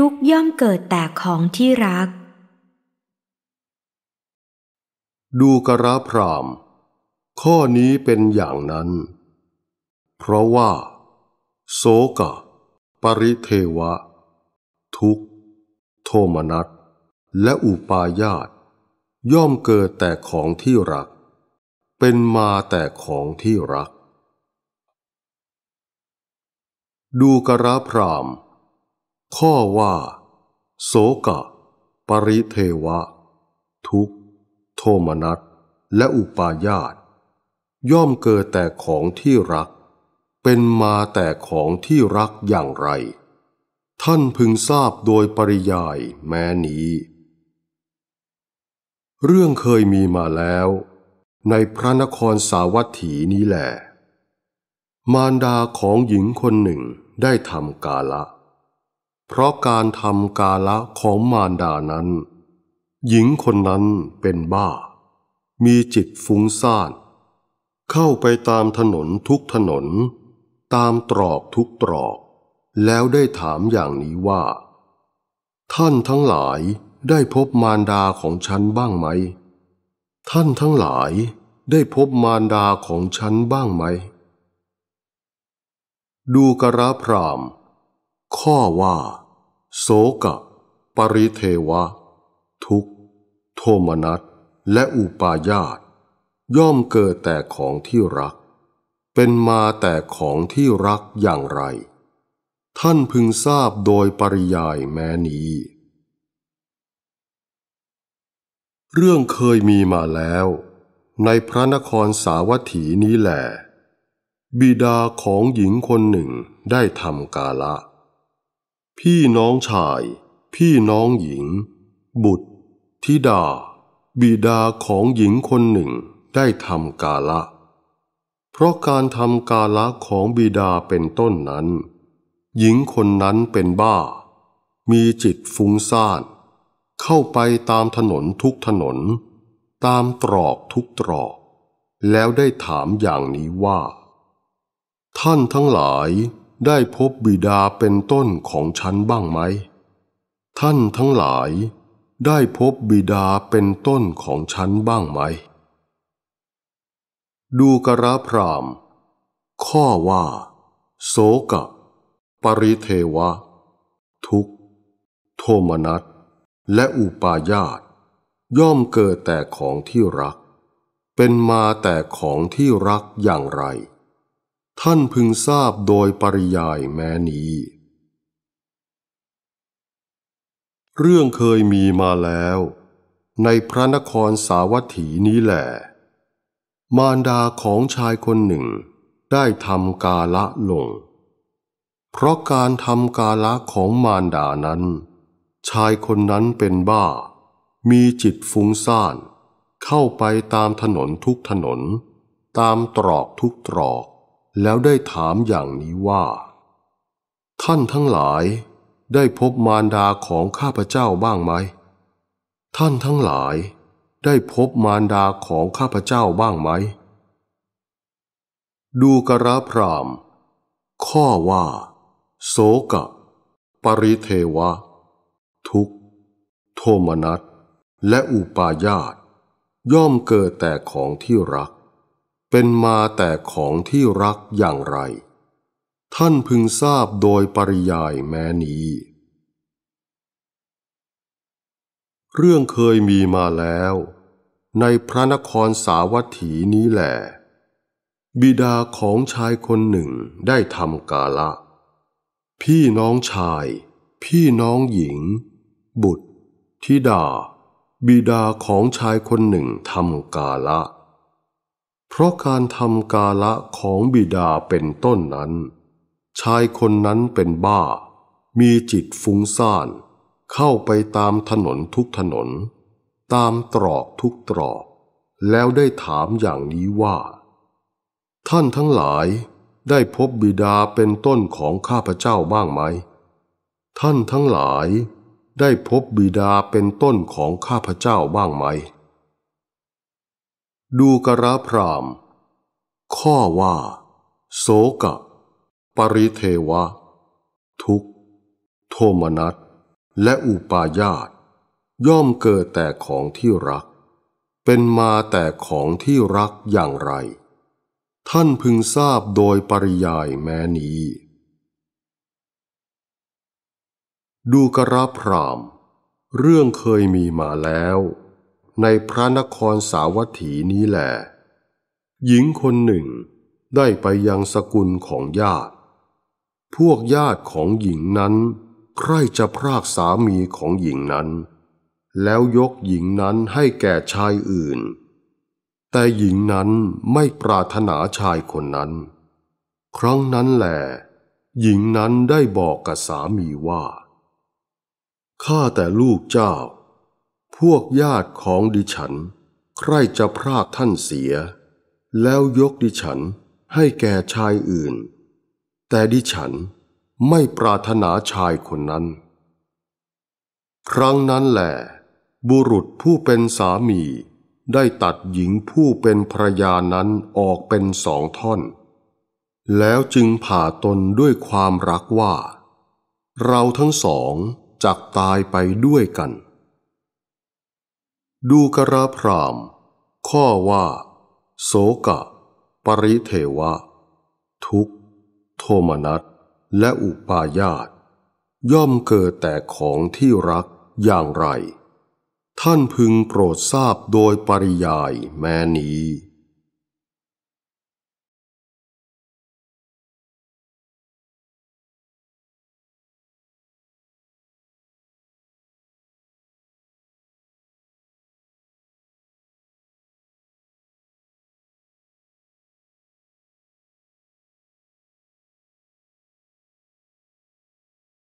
ทุกย่อมเกิดแต่ของที่รัก ดูกระพรามข้อนี้เป็นอย่างนั้น เพราะว่าโสกะปริเทวะ ทุกโทมนัสและอุปาญาตย่อมเกิดแต่ของที่รัก เป็นมาแต่ของที่รัก ดูกระพรามข้อว่า โสกะ ปริเทวะ ทุกโทมนัสและอุปาญาต ย่อมเกิดแต่ของที่รัก เป็นมาแต่ของที่รักอย่างไร ท่านพึงทราบโดยปริยายแม้นี้ เรื่องเคยมีมาแล้ว ในพระนครสาวัตถีนี้แหละ มารดาของหญิงคนหนึ่งได้ทำกาละเพราะการทำกาละของมารดานั้น หญิงคนนั้นเป็นบ้า มีจิตฟุ้งซ่าน เข้าไปตามถนนทุกถนน ตามตรอกทุกตรอก แล้วได้ถามอย่างนี้ว่า ท่านทั้งหลายได้พบมารดาของฉันบ้างไหม ท่านทั้งหลายได้พบมารดาของฉันบ้างไหมดูกระพรามข้อว่าโสกะ ปริเทวะ ทุกโทมนัสและอุปาญาตย่อมเกิดแต่ของที่รัก เป็นมาแต่ของที่รักอย่างไร ท่านพึงทราบโดยปริยายแม้นี้ เรื่องเคยมีมาแล้ว ในพระนครสาวัตถีนี้แหละบิดาของหญิงคนหนึ่งได้ทำกาละพี่น้องชาย พี่น้องหญิง บุตรธิดา บิดาของหญิงคนหนึ่งได้ทำกาละ เพราะการทำกาละของบิดาเป็นต้นนั้น หญิงคนนั้นเป็นบ้า มีจิตฟุ้งซ่านเข้าไปตามถนนทุกถนน ตามตรอกทุกตรอกแล้วได้ถามอย่างนี้ว่า ท่านทั้งหลายได้พบบิดาเป็นต้นของฉันบ้างไหม ท่านทั้งหลายได้พบบิดาเป็นต้นของฉันบ้างไหม ดูกระพรามข้อว่า โสกะปริเทวะ ทุกโทมนัสและอุปาญาตย่อมเกิดแต่ของที่รัก เป็นมาแต่ของที่รักอย่างไรท่านพึงทราบโดยปริยายแม้นี้ เรื่องเคยมีมาแล้ว ในพระนครสาวัตถีนี้แหละมารดาของชายคนหนึ่งได้ทำกาละลง เพราะการทำกาละของมารดานั้น ชายคนนั้นเป็นบ้า มีจิตฟุ้งซ่าน เข้าไปตามถนนทุกถนนตามตรอกทุกตรอกแล้วได้ถามอย่างนี้ว่า ท่านทั้งหลายได้พบมารดาของข้าพเจ้าบ้างไหมท่านทั้งหลายได้พบมารดาของข้าพเจ้าบ้างไหม ดูกระพราม ข้อว่า โสกะ ปริเทวะ ทุกโทมนัส และอุปายาตย่อมเกิดแต่ของที่รักเป็นมาแต่ของที่รักอย่างไร ท่านพึงทราบโดยปริยายแม้นี้ เรื่องเคยมีมาแล้ว ในพระนครสาวัตถีนี้แหละบิดาของชายคนหนึ่งได้ทำกาละ พี่น้องชาย พี่น้องหญิง บุตร ธิดา บิดาของชายคนหนึ่งทำกาละเพราะการทำกาละของบิดาเป็นต้นนั้น ชายคนนั้นเป็นบ้า มีจิตฟุ้งซ่าน เข้าไปตามถนนทุกถนน ตามตรอกทุกตรอก แล้วได้ถามอย่างนี้ว่า ท่านทั้งหลายได้พบบิดาเป็นต้นของข้าพเจ้าบ้างไหมท่านทั้งหลายได้พบบิดาเป็นต้นของข้าพเจ้าบ้างไหมดูกระพรามข้อว่า โสกะ ปริเทวะ ทุกโทมนัสและอุปาญาต ย่อมเกิดแต่ของที่รัก เป็นมาแต่ของที่รักอย่างไร ท่านพึงทราบโดยปริยายแม้นี้ ดูกระพรามเรื่องเคยมีมาแล้วในพระนครสาวัตถีนี้แหลหญิงคนหนึ่งได้ไปยังสกุลของญาติ พวกญาติของหญิงนั้นใคร่จะพรากสามีของหญิงนั้น แล้วยกหญิงนั้นให้แก่ชายอื่น แต่หญิงนั้นไม่ปรารถนาชายคนนั้น ครั้งนั้นแหลหญิงนั้นได้บอกกับสามีว่า ข้าแต่ลูกเจ้าพวกญาติของดิฉัน ใครจะพรากท่านเสีย แล้วยกดิฉันให้แก่ชายอื่น แต่ดิฉันไม่ปรารถนาชายคนนั้น ครั้งนั้นแหละ บุรุษผู้เป็นสามี ได้ตัดหญิงผู้เป็นภรยานั้นออกเป็นสองท่อน แล้วจึงผ่าตนด้วยความรักว่า เราทั้งสองจักตายไปด้วยกันดูกราพราม ข้อว่า โสกะ ปริเทวะ ทุกโทมนัสและอุปาญาต ย่อมเกิดแต่ของที่รักอย่างไร ท่านพึงโปรดทราบโดยปริยายแม้นี้